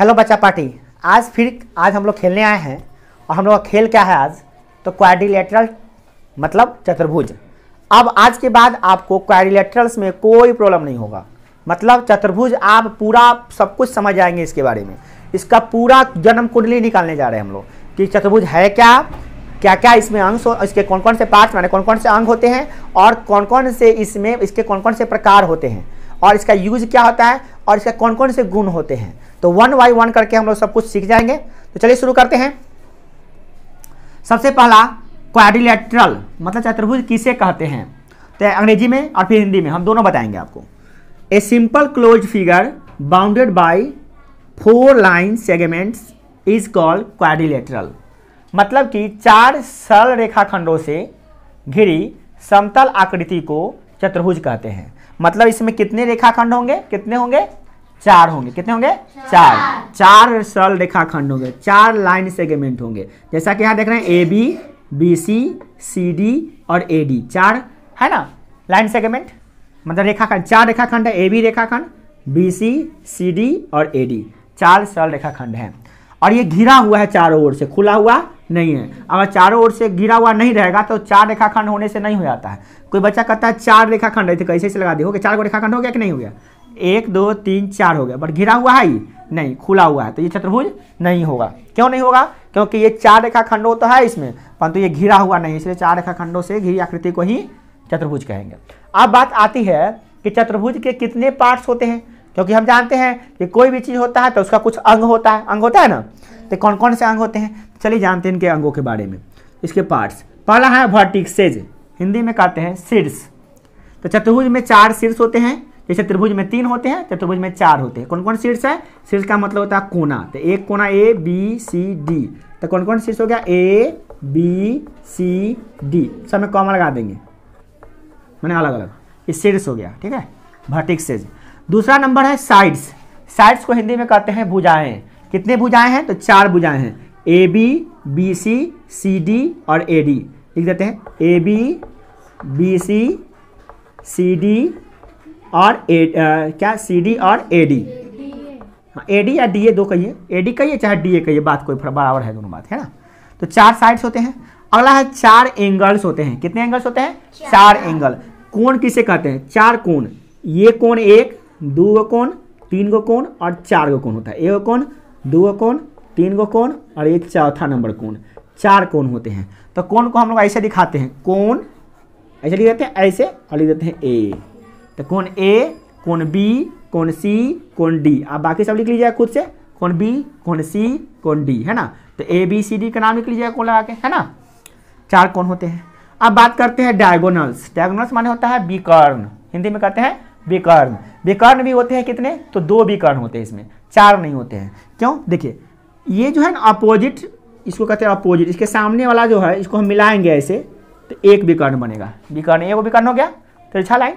Hello बच्चा party आज फिर आज हम लोग खेलने आए हैं और हम लोग का खेल क्या है आज तो क्वारिलेटरल मतलब चतुर्भुज अब आज के बाद आपको क्वारिलेटरल्स में कोई प्रॉब्लम नहीं होगा मतलब चतुर्भुज आप पूरा सब कुछ समझ जाएंगे इसके बारे में इसका पूरा जन्म कुंडली निकालने जा रहे हैं हम लोग कि चतुर्भुज है क्या क्या क्या इसमें अंश हो इसके कौन कौन से पार्ट्स माने कौन कौन से अंग होते हैं और कौन कौन से इसमें इसके कौन कौन से प्रकार होते हैं और इसका यूज क्या होता है और इसका कौन कौन से गुण होते हैं तो वन बाई वन करके हम लोग सब कुछ सीख जाएंगे तो चलिए शुरू करते हैं सबसे पहला क्वाड्रिलेटरल मतलब चतुर्भुज किसे कहते हैं तो अंग्रेजी में और फिर हिंदी में हम दोनों बताएंगे आपको a simple close figure bounded by four line segments is called quadrilateral मतलब कि चार सरल रेखाखंडों से घिरी समतल आकृति को चतुर्भुज कहते हैं मतलब इसमें कितने रेखाखंड होंगे कितने होंगे चार होंगे कितने होंगे चार चार सरल रेखाखंड होंगे चार लाइन सेगमेंट होंगे जैसा कि यहाँ देख रहे हैं A B B C C D और ए डी चार है ना लाइन सेगमेंट मतलब रेखाखंड चार रेखाखंड है ए बी रेखाखंड बी सी सी डी और ए डी चार सरल रेखाखंड हैं और ये घिरा हुआ है चारों ओर से खुला हुआ नहीं है अगर चारों ओर से घिरा हुआ नहीं रहेगा तो चार रेखाखंड होने से नहीं हो जाता है कोई बच्चा कहता है चार रेखाखंड है तो कैसे से लगा दे हो गया चार को रेखाखंड हो गया कि नहीं हो गया एक दो तीन चार हो गया बट घिरा हुआ है ही नहीं खुला हुआ है तो ये चतुर्भुज नहीं होगा क्यों नहीं होगा क्योंकि ये चार रेखाखंडों तो है इसमें परंतु ये घिरा हुआ नहीं इसलिए चार रेखाखंडों से घिरी आकृति को ही चतुर्भुज कहेंगे अब बात आती है कि चतुर्भुज के कितने पार्ट्स होते हैं क्योंकि हम जानते हैं कि कोई भी चीज़ होता है तो उसका कुछ अंग होता है अंग होता है ना तो कौन कौन से अंग होते हैं चलिए जानते हैं इनके अंगों के बारे में इसके पार्ट्स पहला है वर्टिक्सेज हिंदी में कहते हैं शीर्ष तो चतुर्भुज में चार शीर्ष होते हैं जैसे त्रिभुज में तीन होते हैं चतुर्भुज में चार होते हैं कौन कौन शीर्ष है शीर्ष का मतलब होता है कोना तो एक कोना ए बी सी डी तो कौन कौन शीर्ष हो गया ए बी सी डी सब में कॉमन लगा देंगे मैंने अलग अलग ये शीर्ष हो गया ठीक है भर्टिक सेज दूसरा नंबर है साइड्स साइड्स को हिंदी में कहते हैं भुजाएं कितने भुजाएं हैं तो चार भुजाएं हैं A B B C C D और ए डी लिख देते हैं A B B C C D और ए क्या सी डी और ए डी हाँ ए डी या डी ए दो कहिए ए डी कहिए चाहे डी ए कहिए बात कोई बराबर है दोनों बात है ना तो चार साइड्स होते हैं अगला है चार एंगल्स होते हैं कितने एंगल्स होते हैं चार, चार एंगल कोण किसे कहते हैं चार कोण ये कोण एक दो गो कोण तीन गो कोण और चार गो कोण होता है एक कोण दो गो कोण तीन गो कोण और एक चौथा नंबर कोण चार कोण होते हैं तो कोण को हम लोग ऐसे दिखाते हैं कोण ऐसे लिख देते हैं ऐसे और लिख देते हैं ए तो कोण ए कोण बी कोण सी कोण डी आप बाकी सब लिख लीजिएगा खुद से कोण बी कोण सी कोण डी है ना तो ए बी सी डी का नाम लिख लीजिएगा कोण लगा के है ना चार कोण होते हैं अब बात करते हैं डायगोनल्स डायगोनल्स माने होता है विकर्ण हिंदी में कहते हैं विकर्ण विकर्ण भी होते हैं कितने तो दो विकर्ण होते हैं इसमें चार नहीं होते हैं क्यों देखिए ये जो है ना अपोजिट इसको कहते हैं अपोजिट इसके सामने वाला जो है इसको हम मिलाएंगे ऐसे तो एक विकर्ण बनेगा विकर्ण एक विकर्ण हो गया तिरछा तो अच्छा लाइन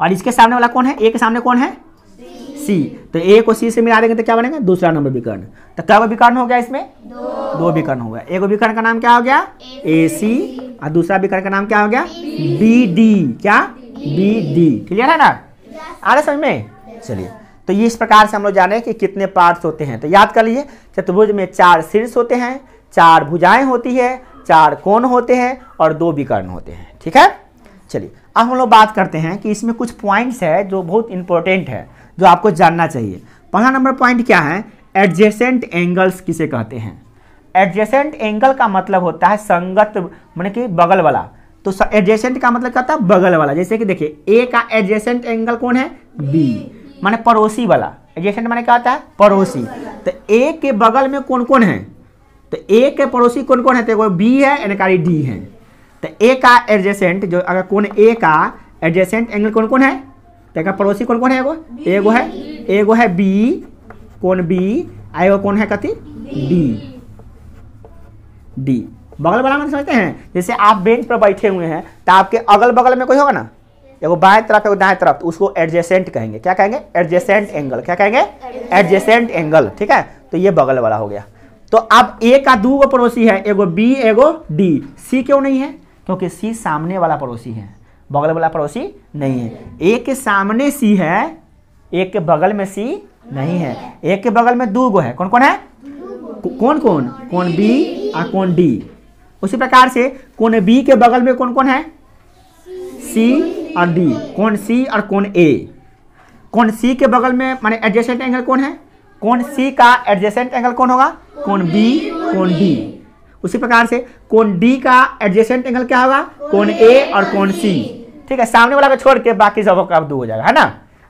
और इसके सामने वाला कौन है एक के सामने कौन है सी तो ए को सी से मिला देंगे तो क्या बनेगा दूसरा नंबर विकर्ण तो क्या विकर्ण हो गया इसमें दो विकर्ण हो गया एक विकर्ण का नाम क्या हो गया ए सी और दूसरा विकर्ण का नाम क्या हो गया बी डी क्या बी डी क्लियर है ना आ रहा समझ में चलिए तो ये इस प्रकार से हम लोग जाने कि कितने पार्ट्स होते हैं तो याद कर लीजिए चतुर्भुज में चार शीर्ष होते हैं चार भुजाएं होती है चार कोण होते हैं और दो विकर्ण होते हैं ठीक है चलिए अब हम लोग बात करते हैं कि इसमें कुछ पॉइंट्स है जो बहुत इंपॉर्टेंट है जो आपको जानना चाहिए पहला नंबर पॉइंट क्या है एडजेसेंट एंगल्स किसे कहते हैं एडजेसेंट एंगल का मतलब होता है संगत मान मतलब कि बगल वाला तो एडजेसेंट का मतलब क्या होता है बगल वाला जैसे कि देखिए ए का एडजेसेंट एंगल कौन है बी माने पड़ोसी वाला एडजेसेंट माने क्या होता है पड़ोसी तो ए के बगल में कौन कौन है तो ए के पड़ोसी कौन कौन है तो बी है यानी डी है तो ए का एडजेसेंट जो अगर कौन ए का एडजेसेंट एंगल कौन कौन है तो पड़ोसी कौन कौन है एगो एगो है एगो है बी कौन बी एगो कौन है कथी डी डी बगल वाला मतलब समझते हैं जैसे आप बेंच पर बैठे हुए हैं तो आपके अगल बगल में कोई होगा ना एगो बाएं तरफ एगो दाएं तरफ तो उसको एडजेसेंट कहेंगे क्या कहेंगे एडजेसेंट एंगल क्या कहेंगे एडजेसेंट एंगल ठीक है तो ये बगल वाला हो गया तो अब ए का दो गो पड़ोसी है एगो बी एगो डी सी क्यों नहीं है क्योंकि सी सामने वाला पड़ोसी है बगल वाला पड़ोसी नहीं है ए के सामने सी है एक के बगल में सी नहीं है एक के बगल में दो गो है कौन कौन है कौन कौन कौन बी और कौन डी उसी प्रकार से कौन बी के बगल में कौन कौन है सी और डी कौन सी और कौन ए कौन सी के बगल में माने एडजेसेंट एंगल कौन है कौन सी का एडजेसेंट एंगल कौन होगा कौन बी कौन डी उसी प्रकार से कौन डी का एडजेसेंट एंगल क्या होगा कौन ए और कौन सी ठीक है सामने वाला को छोड़ के बाकी सब का दो हो जाएगा है ना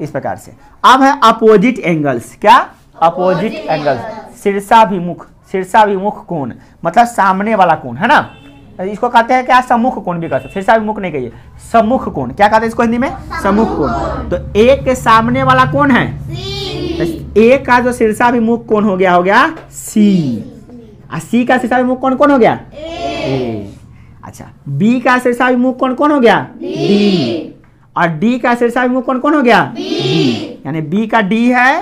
इस प्रकार से अब है अपोजिट एंगल्स क्या अपोजिट एंगल्स शीर्षाभिमुख शीर्षाभिमुख कोण मतलब सामने वाला कोण है ना इसको कहते हैं क्या सम्मुख कोण भी कहते हैं शीर्षाभिमुख नहीं कहिए सम्मुख कोण क्या कहते हैं इसको हिंदी में सम्मुख कोण तो ए के सामने वाला कौन है ए का जो शीर्षाभिमुख कौन हो गया हो गया सी और सी का शीर्षाभिमुख कौन कौन हो गया ए अच्छा बी का शीर्षाभिमुख कौन कौन हो गया डी और डी का शीर्षाभिमुख कौन कौन हो गया डी यानी बी का डी है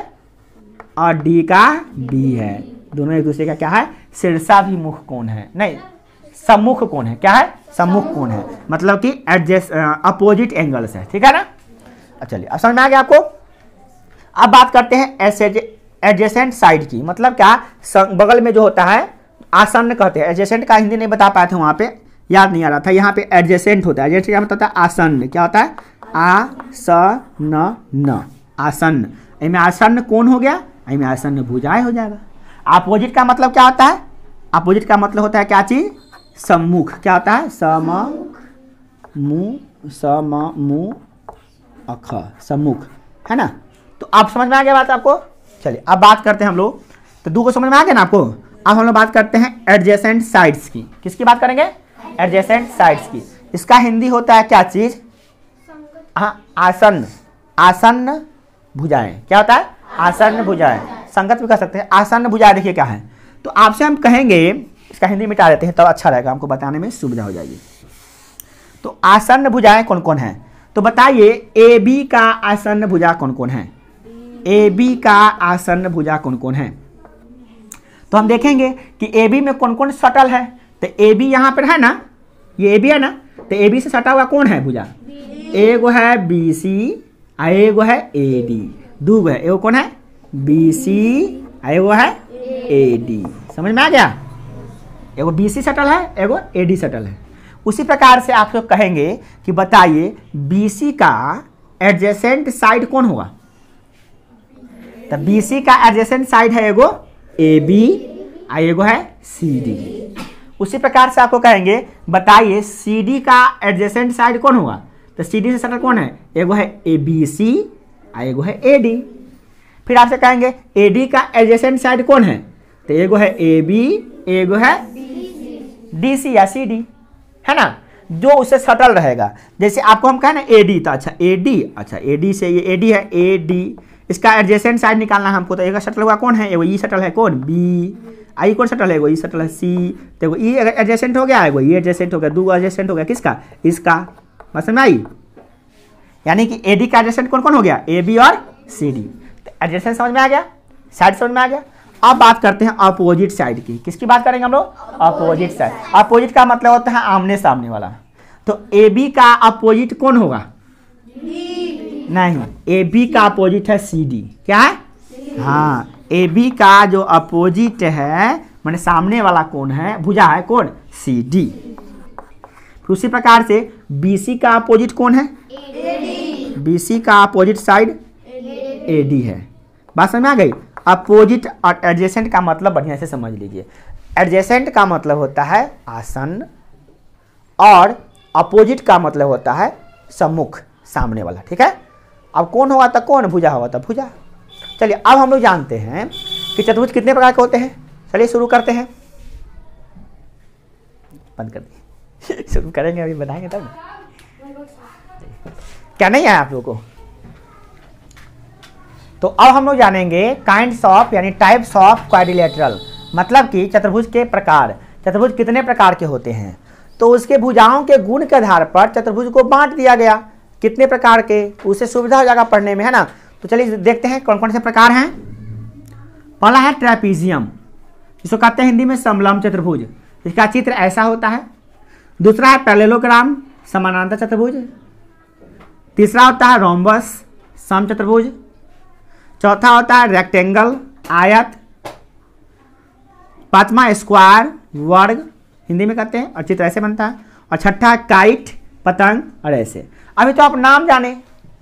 और डी का बी है दोनों एक दूसरे का क्या है भी मुख कौन है नहीं सम्मुख कौन है क्या है सम्मुख कौन है मतलब कि एडजस्ट अपोजिट एंगल्स है ठीक है ना चलिए अब समझ में आ गया आपको अब बात करते हैं एडजेसेंट साइड की मतलब क्या बगल में जो होता है आसन्न कहते हैं एडजेसेंट का हिंदी नहीं बता पाए थे वहाँ पे याद नहीं आ रहा था यहाँ पे एडजेसेंट होता है एडजेसेंट क्या होता है आसन्न क्या होता है आ स न न आसन्न इनमें आसन्न कौन हो गया इनमें आसन्न भुजाएं हो जाएगा अपोजिट का मतलब क्या होता है अपोजिट का मतलब होता है क्या चीज सम्मुख क्या होता है सम मु सम अख सम्मुख है ना तो आप समझ में आ गया बात आपको चलिए अब बात करते हैं हम लोग तो दो को समझ में आ गया ना आपको अब हम लोग बात करते हैं एडजेसेंट साइड्स की किसकी बात करेंगे एडजेसेंट साइड्स की इसका हिंदी होता है क्या चीज हाँ आसन्न आसन्न भुजाएं क्या होता है आसन्न भुजाएं संगत भी कर सकते हैं आसान भुजा देखिए क्या है तो आपसे हम कहेंगे इसका हिंदी मिटा देते हैं तब तो अच्छा रहेगा हमको बताने में सुविधा हो जाएगी तो आसन्न भुजाएं कौन कौन हैं तो बताइए ए बी का आसन्न भुजा कौन कौन है ए बी का आसन्न भुजा कौन कौन है तो हम देखेंगे कि ए बी में कौन कौन सटल है तो ए बी यहाँ पर है ना ये ए बी है ना तो ए बी से सटा हुआ कौन है भुजा एगो है बी सी एगो है ए डी दू गो है एगो कौन है बी सी एगो है ए डी समझ में आ गया एगो बी सी सटल है एगो ए डी सटल है उसी प्रकार से आप लोग कहेंगे कि बताइए बी सी का एडजेसेंट साइड कौन हुआ तो बी सी का एडजेसेंट साइड है एगो ए बी आई एगो है सी डी उसी प्रकार से आपको कहेंगे बताइए सी डी का एडजेसेंट साइड कौन हुआ तो सी डी से सटल कौन है एगो है ए बी सी आई एगो है ए डी फिर आपसे कहेंगे ए डी का एडजेसेंट साइड कौन है तो एगो है ए बी एगो है डी सी या सी डी है ना जो उसे सटल रहेगा जैसे आपको हम कहें ना ए डी तो अच्छा ए डी अच्छा ए डी से ये ए डी है ए डी इसका एडजेसेंट साइड निकालना हमको तो एक सटल हुआ कौन है एगो ई e सटल है कौन बी आई कौन सटल है एगो ई e सटल है सी तो एगो ई e एडजेसेंट हो गया एगो ई एडजेसेंट हो गया दो एडजेसेंट हो गया किसका इसका मतलब आई यानी कि ए डी का एडजेसेंट कौन कौन हो गया ए बी और सी डी एडजेसेंट समझ में आ गया साइड समझ में आ गया अब बात करते हैं अपोजिट साइड की किसकी बात करेंगे हम लोग अपोजिट साइड अपोजिट का मतलब होता है आमने सामने वाला तो ए बी का अपोजिट कौन होगा नहीं ए बी का अपोजिट है सी डी क्या है हाँ ए बी का जो अपोजिट है मैंने सामने वाला कौन है भुजा है कौन सी डी उसी प्रकार से बी सी का अपोजिट कौन है बी सी का अपोजिट साइड ए डी है बात समझ में आ गई अपोजिट और एडजेसेंट का मतलब बढ़िया से समझ लीजिए एडजेसेंट का मतलब होता है आसन और अपोजिट का मतलब होता है सम्मुख सामने वाला ठीक है अब कौन होगा तो कौन भुजा होगा तो भुजा चलिए अब हम लोग जानते हैं कि चतुर्भुज कितने प्रकार के होते हैं चलिए शुरू करते हैं बंद कर दिए शुरू करेंगे अभी बताएंगे तब क्या नहीं है आप लोगों को तो अब हम लोग जानेंगे काइंड्स ऑफ यानी टाइप्स ऑफ क्वारिलेटरल मतलब कि चतुर्भुज के प्रकार चतुर्भुज कितने प्रकार के होते हैं तो उसके भुजाओं के गुण के आधार पर चतुर्भुज को बांट दिया गया कितने प्रकार के उसे सुविधा हो जाएगा पढ़ने में है ना तो चलिए देखते हैं कौन कौन से प्रकार हैं पहला है ट्रेपीजियम जिसको कहते हैं हिंदी में समलम चतुर्भुज इसका चित्र ऐसा होता है दूसरा है पैलेलोग्राम समानांतर चतुर्भुज तीसरा होता है रोमबस सम चतुर्भुज चौथा होता है रेक्टेंगल आयत पांचवा स्क्वायर वर्ग हिंदी में कहते हैं और चित्र ऐसे बनता है और छठा काइट पतंग और ऐसे अभी तो आप नाम जाने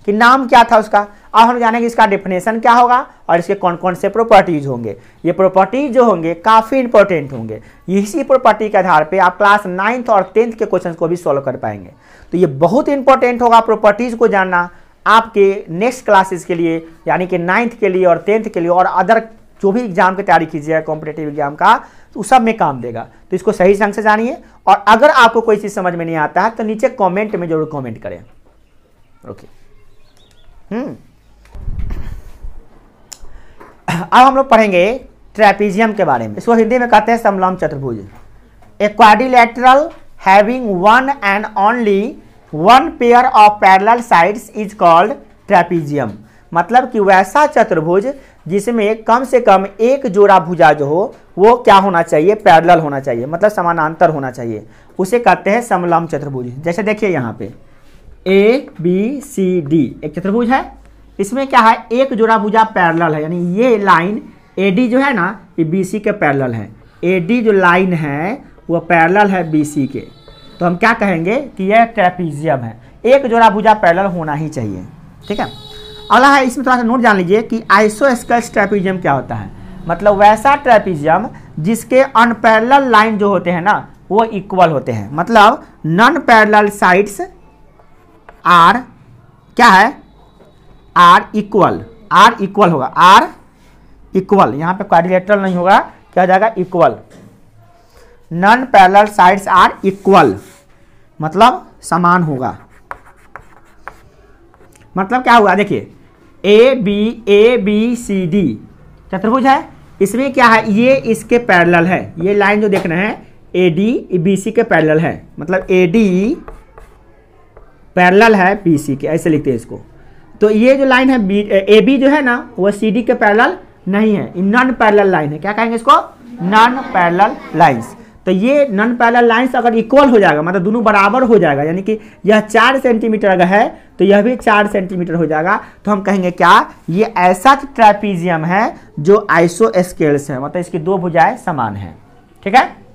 कि नाम क्या था उसका अब हम जानेंगे इसका डेफिनेशन क्या होगा और इसके कौन कौन से प्रॉपर्टीज होंगे ये प्रॉपर्टीज जो होंगे काफ़ी इंपॉर्टेंट होंगे इसी प्रॉपर्टी के आधार पे आप क्लास नाइन्थ और टेंथ के क्वेश्चन को भी सॉल्व कर पाएंगे तो ये बहुत इंपॉर्टेंट होगा प्रॉपर्टीज को जानना आपके नेक्स्ट क्लासेस के लिए यानी कि नाइन्थ के लिए और टेंथ के लिए और अदर जो भी एग्जाम की तैयारी कीजिएगा कॉम्पिटेटिव एग्जाम का तो उस सब में काम देगा तो इसको सही ढंग से जानिए और अगर आपको कोई चीज़ समझ में नहीं आता है तो नीचे कमेंट में जरूर कमेंट करें ओके hmm. अब हम लोग पढ़ेंगे ट्रेपीजियम के बारे में इसको हिंदी में कहते हैं समलम चतुर्भुज a quadrilateral having one and only one pair of parallel sides is called trapezium मतलब कि वैसा चतुर्भुज जिसमें कम से कम एक जोड़ा भुजा जो हो वो क्या होना चाहिए पैरल होना चाहिए मतलब समानांतर होना चाहिए उसे कहते हैं समलम चतुर्भुज जैसे देखिए यहाँ पे ए बी सी डी एक चतुर्भुज है इसमें क्या है एक जोड़ा भुजा पैरल है यानी ये लाइन ए डी जो है ना ये बी सी के पैरल है ए डी जो लाइन है वो पैरल है बी सी के तो हम क्या कहेंगे कि यह ट्रेपीजियम है एक जोड़ा भुजा पैरेलल होना ही चाहिए ठीक है अगला है इसमें थोड़ा सा नोट जान लीजिए कि आइसो ट्रेपीजियम क्या होता है मतलब वैसा ट्रेपीजियम जिसके अनपैरल लाइन जो होते हैं ना वो इक्वल होते हैं मतलब नॉन पैरल साइड्स आर क्या है आर इक्वल आर इक्वल होगा आर इक्वल यहाँ पे क्वारिलेटरल नहीं होगा क्या हो जाएगा equal non parallel sides are equal मतलब समान होगा मतलब क्या हुआ देखिए A B A B C D चतुर्भुज है इसमें क्या है ये इसके पैरेलल है ये लाइन जो देख रहे हैं ए डी बी सी के पैरेलल है मतलब ए डी पैरेलल है बी सी के ऐसे लिखते हैं इसको तो ये जो लाइन है बी ए बी जो है ना वो सी डी के पैरेलल नहीं है नॉन पैरेलल लाइन है क्या कहेंगे इसको नॉन पैरेलल लाइंस तो ये नॉन पैरल लाइन्स अगर इक्वल हो जाएगा मतलब दोनों बराबर हो जाएगा यानी कि यह चार सेंटीमीटर अगर है तो यह भी चार सेंटीमीटर हो जाएगा तो हम कहेंगे क्या ये ऐसा ट्रैपीजियम है जो आइसो स्केल्स है मतलब इसकी दो भुजाएं समान हैं ठीक है